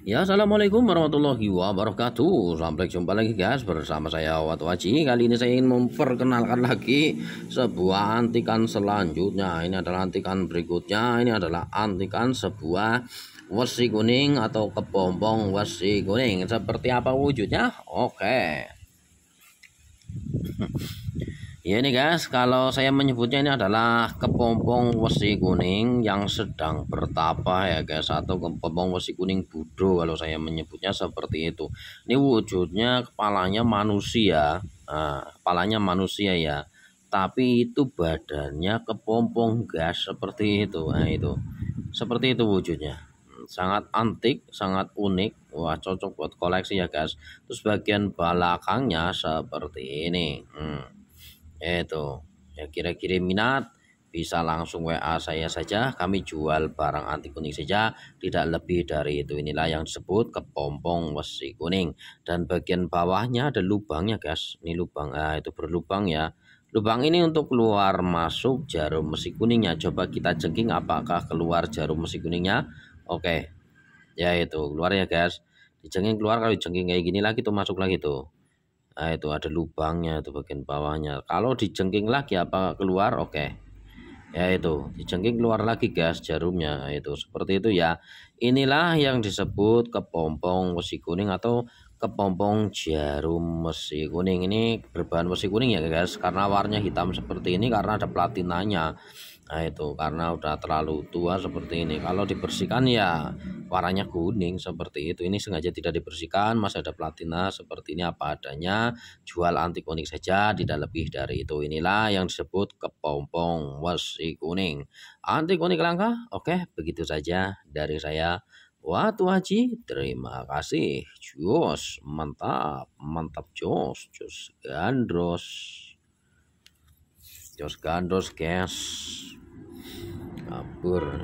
Ya, Assalamualaikum warahmatullahi wabarakatuh. Sampai jumpa lagi guys bersama saya Wat Waji. Kali ini saya ingin memperkenalkan lagi sebuah antikan selanjutnya. Ini adalah antikan berikutnya. Ini adalah antikan sebuah wasi kuning atau kepompong wasi kuning. Seperti apa wujudnya? Oke. Ya ini guys, kalau saya menyebutnya ini adalah kepompong wesi kuning yang sedang bertapa ya guys Atau kepompong wesi kuning budo kalau saya menyebutnya seperti itu Ini wujudnya kepalanya manusia nah, Kepalanya manusia ya Tapi itu badannya kepompong gas seperti itu Nah itu Seperti itu wujudnya sangat antik, sangat unik. Wah, cocok buat koleksi ya, guys. Terus bagian belakangnya seperti ini. Hmm itu ya kira-kira minat bisa langsung WA saya saja kami jual barang anti kuning saja tidak lebih dari itu inilah yang disebut kepompong besi kuning dan bagian bawahnya ada lubangnya guys ini lubang ah itu berlubang ya lubang ini untuk keluar masuk jarum besi kuningnya coba kita jengking apakah keluar jarum besi kuningnya oke ya itu keluar ya guys dijengking keluar kalau cengking kayak gini lagi tuh masuk lagi tuh nah, itu ada lubangnya itu bagian bawahnya kalau dijengking lagi apa keluar oke okay. ya itu dijengking keluar lagi gas jarumnya nah, itu seperti itu ya inilah yang disebut kepompong besi kuning atau kepompong jarum mesi kuning ini berbahan mesi kuning ya guys karena warnanya hitam seperti ini karena ada platinanya Nah itu karena udah terlalu tua seperti ini. Kalau dibersihkan ya warnanya kuning seperti itu. Ini sengaja tidak dibersihkan, masih ada platina seperti ini apa adanya. Jual anti kuning saja, tidak lebih dari itu. Inilah yang disebut kepompong wasi kuning. Anti kuning langka? Oke, begitu saja dari saya. Watu Haji, terima kasih. Jus mantap, mantap Jos, Jos Gandros. Jos Gandros, guys kabur